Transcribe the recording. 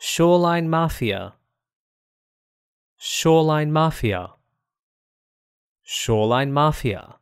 Shoreline Mafia. Shoreline Mafia. Shoreline Mafia.